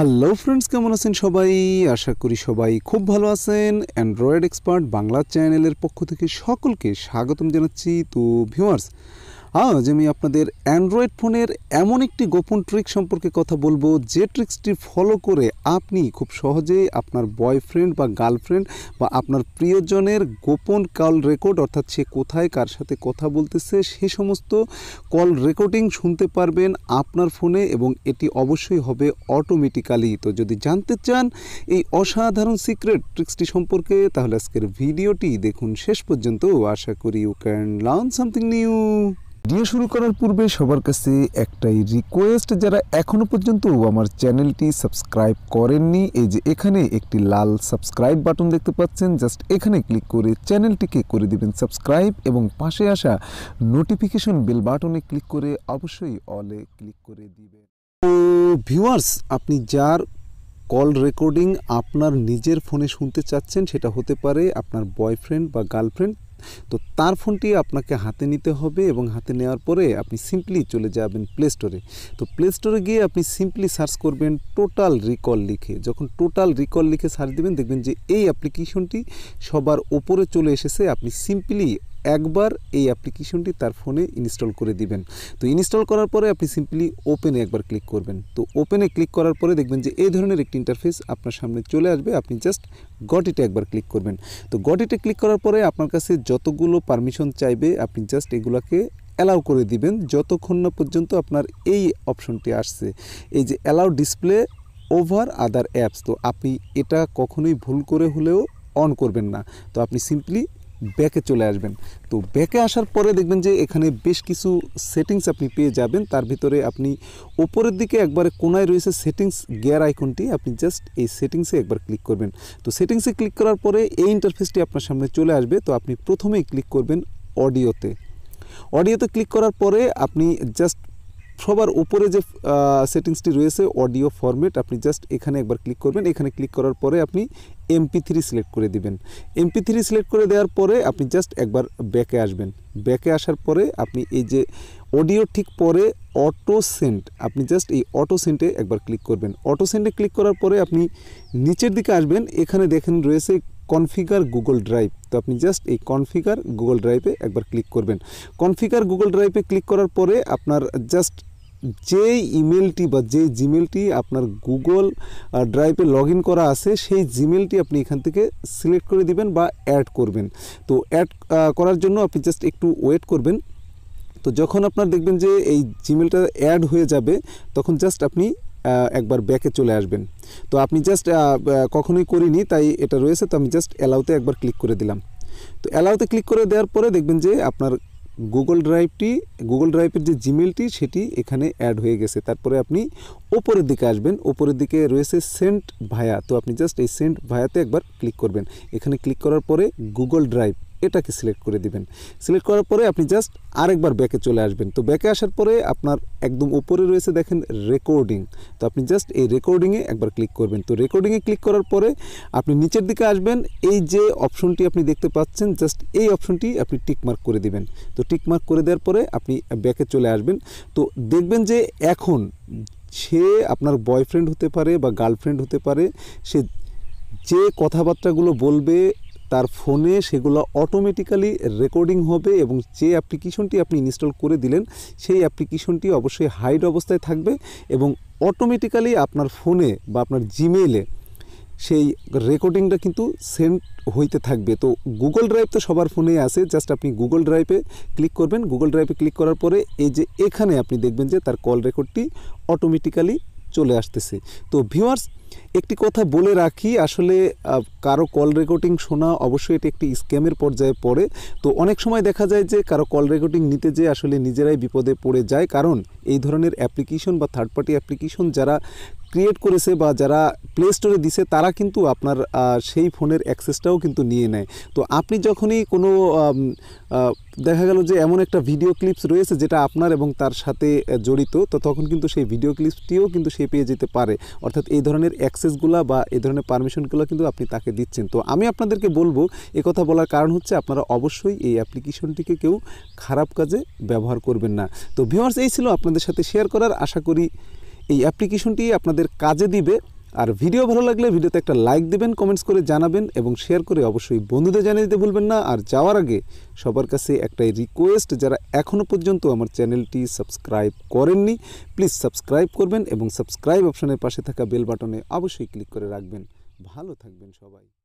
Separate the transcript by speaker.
Speaker 1: hello friends কেমন আছেন সবাই আশা করি সবাই খুব ভালো আছেন অ্যান্ড্রয়েড এক্সপার্ট বাংলা চ্যানেলের পক্ষ থেকে সকলকে স্বাগতম জানাচ্ছি তো ভিউয়ার্স আজ হ্যাঁ, আমি আপনাদের অ্যান্ড্রয়েড ফোনের এমন একটি গোপন ট্রিক সম্পর্কে কথা বলবো যে ট্রিক্সটি ফলো করে আপনি খুব সহজেই আপনার বয়ফ্রেন্ড বা গার্লফ্রেন্ড বা আপনার প্রিয়জনের গোপন কল রেকর্ড অর্থাৎ সে কোথায় কার সাথে কথা বলতেছে সে সমস্ত কল রেকর্ডিং শুনতে পারবেন আপনার ফোনে এবং এটি অবশ্যই হবে অটোমেটিক্যালি তো যদি জানতে চান এই অসাধারণ সিক্রেট ট্রিক্সটি সম্পর্কে তাহলে আজকের ভিডিওটি দেখুন শেষ পর্যন্ত আশা করি you can learn something new video শুরু করার পূর্বে সবার কাছে একটাই রিকোয়েস্ট যারা এখনও পর্যন্ত আমার চ্যানেলটি সাবস্ক্রাইব করেননি এই যে এখানে একটি লাল সাবস্ক্রাইব বাটন দেখতে পাচ্ছেন জাস্ট এখানে ক্লিক করে চ্যানেলটিকে করে দিবেন সাবস্ক্রাইব এবং পাশে আসা নোটিফিকেশন বেল বাটনে ক্লিক করে অবশ্যই অলে ক্লিক করে দিবেন তো ভিউয়ার্স আপনি যার কল রেকর্ডিং আপনার নিজের ফোনে শুনতে চাচ্ছেন সেটা হতে পারে আপনার বয়ফ্রেন্ড বা গার্লফ্রেন্ড তো তার ফোনটি আপনাকে হাতে নিতে হবে এবং হাতে নেওয়ার পরে আপনি সিম্পলি চলে যাবেন প্লে স্টোরে তো প্লে স্টোরে গিয়ে আপনি সিম্পলি সার্চ করবেন টোটাল রিকল লিখে যখন টোটাল রিকল লিখে সার্চ দেবেন দেখবেন যে এই অ্যাপ্লিকেশনটি সবার ওপরে চলে এসেছে আপনি সিম্পলি একবার এই অ্যাপ্লিকেশনটি তার ফোনে ইনস্টল করে দিবেন তো ইনস্টল করার পরে আপনি সিম্পলি ওপেনে একবার ক্লিক করবেন তো ওপেনে ক্লিক করার পরে দেখবেন যে এই ধরনের একটি ইন্টারফেস আপনার সামনে চলে আসবে আপনি জাস্ট গটিটে একবার ক্লিক করবেন তো গটিটে ক্লিক করার পরে আপনার কাছে যতগুলো পারমিশন চাইবে আপনি জাস্ট এগুলাকে অ্যালাউ করে দিবেন যতক্ষণ না পর্যন্ত আপনার এই অপশনটি আসছে এই যে allow display over other apps তো আপনি এটা কখনোই ভুল করে হলেও অন করবেন না তো আপনি সিম্পলি ব্যাকে চলে আসবেন তো ব্যাকে আসার পরে দেখবেন যে এখানে বেশ কিছু সেটিংস আপনি পেয়ে যাবেন তার ভিতরে আপনি ওপরের দিকে একবারে কোনায় রয়েছে সেটিংস গিয়ার আইকনটি আপনি জাস্ট এই সেটিংসে একবার ক্লিক করবেন তো সেটিংসে ক্লিক করার পরে এই ইন্টারফেসটি আপনার সামনে চলে আসবে তো আপনি প্রথমেই ক্লিক করবেন অডিওতে অডিওতে ক্লিক করার পরে আপনি জাস্ট সবার উপরে যে সেটিংসটি রয়েছে অডিও ফরম্যাট আপনি জাস্ট এখানে একবার ক্লিক করবেন এখানে ক্লিক করার পরে আপনি এমপি থ্রি সিলেক্ট করে দিবেন এমপি থ্রি সিলেক্ট করে দেওয়ার পরে আপনি জাস্ট একবার ব্যাকে আসবেন ব্যাকে আসার পরে আপনি এই যে অডিও ঠিক পরে অটো সেন্ট আপনি জাস্ট এই অটো সেন্টে একবার ক্লিক করবেন অটো সেন্টে ক্লিক করার পরে আপনি নিচের দিকে আসবেন এখানে দেখেন রয়েছে কনফিগার গুগল ড্রাইভ তো আপনি জাস্ট এই কনফিগার গুগল ড্রাইভে একবার ক্লিক করবেন কনফিগার গুগল ড্রাইভে ক্লিক করার পরে আপনার জাস্ট যে ইমেলটি বা যে জিমেলটি আপনার গুগল ড্রাইভে লগ করা আছে সেই জিমেলটি আপনি এখান থেকে সিলেক্ট করে দিবেন বা অ্যাড করবেন তো অ্যাড করার জন্য আপনি জাস্ট একটু ওয়েট করবেন তো যখন আপনার দেখবেন যে এই জিমেলটা অ্যাড হয়ে যাবে তখন জাস্ট আপনি একবার ব্যাকে চলে আসবেন তো আপনি জাস্ট কখনোই করিনি তাই এটা রয়েছে তো আমি জাস্ট অ্যালাউতে একবার ক্লিক করে দিলাম তো অ্যালাউতে ক্লিক করে দেওয়ার পরে দেখবেন যে আপনার গুগল ড্রাইভটি গুগল ড্রাইভের যে জিমেলটি সেটি এখানে অ্যাড হয়ে গেছে তারপরে আপনি ওপরের দিকে আসবেন ওপরের দিকে রয়েছে সেন্ট ভায়া তো আপনি জাস্ট এই সেন্ট ভায়াতে একবার ক্লিক করবেন এখানে ক্লিক করার পরে গুগল ড্রাইভ এটাকে সিলেক্ট করে দিবেন সিলেক্ট করার পরে আপনি জাস্ট আরেকবার ব্যাকে চলে আসবেন তো ব্যাকে আসার পরে আপনার একদম উপরে রয়েছে দেখেন রেকর্ডিং তো আপনি জাস্ট এই রেকর্ডিংয়ে একবার ক্লিক করবেন তো রেকর্ডিংয়ে ক্লিক করার পরে আপনি নিচের দিকে আসবেন এই যে অপশনটি আপনি দেখতে পাচ্ছেন জাস্ট এই অপশনটি আপনি টিকমার্ক করে দিবেন তো টিকমার্ক করে দেওয়ার পরে আপনি ব্যাকে চলে আসবেন তো দেখবেন যে এখন সে আপনার বয়ফ্রেন্ড হতে পারে বা গার্লফ্রেন্ড হতে পারে সে যে কথাবার্তাগুলো বলবে তার ফোনে সেগুলো অটোমেটিক্যালি রেকর্ডিং হবে এবং যে অ্যাপ্লিকেশনটি আপনি ইনস্টল করে দিলেন সেই অ্যাপ্লিকেশনটি অবশ্যই হাইড অবস্থায় থাকবে এবং অটোমেটিক্যালি আপনার ফোনে বা আপনার জিমেইলে সেই রেকর্ডিংটা কিন্তু সেন্ড হইতে থাকবে তো গুগল ড্রাইভ তো সবার ফোনেই আছে জাস্ট আপনি গুগল ড্রাইভে ক্লিক করবেন গুগল ড্রাইভে ক্লিক করার পরে এই যে এখানে আপনি দেখবেন যে তার কল রেকর্ডটি অটোমেটিক্যালি চলে আসতেছে তো ভিউয়ার্স একটি কথা বলে রাখি আসলে কারো কল রেকর্ডিং শোনা অবশ্যই এটি একটি স্ক্যামের পর্যায়ে পড়ে তো অনেক সময় দেখা যায় যে কারো কল রেকর্ডিং নিতে যে আসলে নিজেরাই বিপদে পড়ে যায় কারণ এই ধরনের অ্যাপ্লিকেশন বা থার্ড পার্টি অ্যাপ্লিকেশন যারা ক্রিয়েট করেছে বা যারা প্লে স্টোরে দিছে তারা কিন্তু আপনার সেই ফোনের অ্যাক্সেসটাও কিন্তু নিয়ে নেয় তো আপনি যখনই কোনো দেখা গেল যে এমন একটা ভিডিও ক্লিপস রয়েছে যেটা আপনার এবং তার সাথে জড়িত তো তখন কিন্তু সেই ভিডিও ক্লিপসটিও কিন্তু সে পেয়ে যেতে পারে অর্থাৎ এই ধরনের অ্যাক্সেসগুলো বা এই ধরনের পারমিশনগুলো কিন্তু আপনি তাকে দিচ্ছেন তো আমি আপনাদেরকে বলবো কথা বলার কারণ হচ্ছে আপনারা অবশ্যই এই অ্যাপ্লিকেশনটিকে কেউ খারাপ কাজে ব্যবহার করবেন না তো ভিউয়ার্স এই ছিল আপনাদের সাথে শেয়ার করার আশা করি এই অ্যাপ্লিকেশনটি আপনাদের কাজে দিবে আর ভিডিও ভালো লাগলে ভিডিওতে একটা লাইক দেবেন কমেন্টস করে জানাবেন এবং শেয়ার করে অবশ্যই বন্ধুদের জানিয়ে দিতে ভুলবেন না আর যাওয়ার আগে সবার কাছে একটাই রিকোয়েস্ট যারা এখনও পর্যন্ত আমার চ্যানেলটি সাবস্ক্রাইব করেননি প্লিজ সাবস্ক্রাইব করবেন এবং সাবস্ক্রাইব অপশনের পাশে থাকা বেল বাটনে অবশ্যই ক্লিক করে রাখবেন ভালো থাকবেন সবাই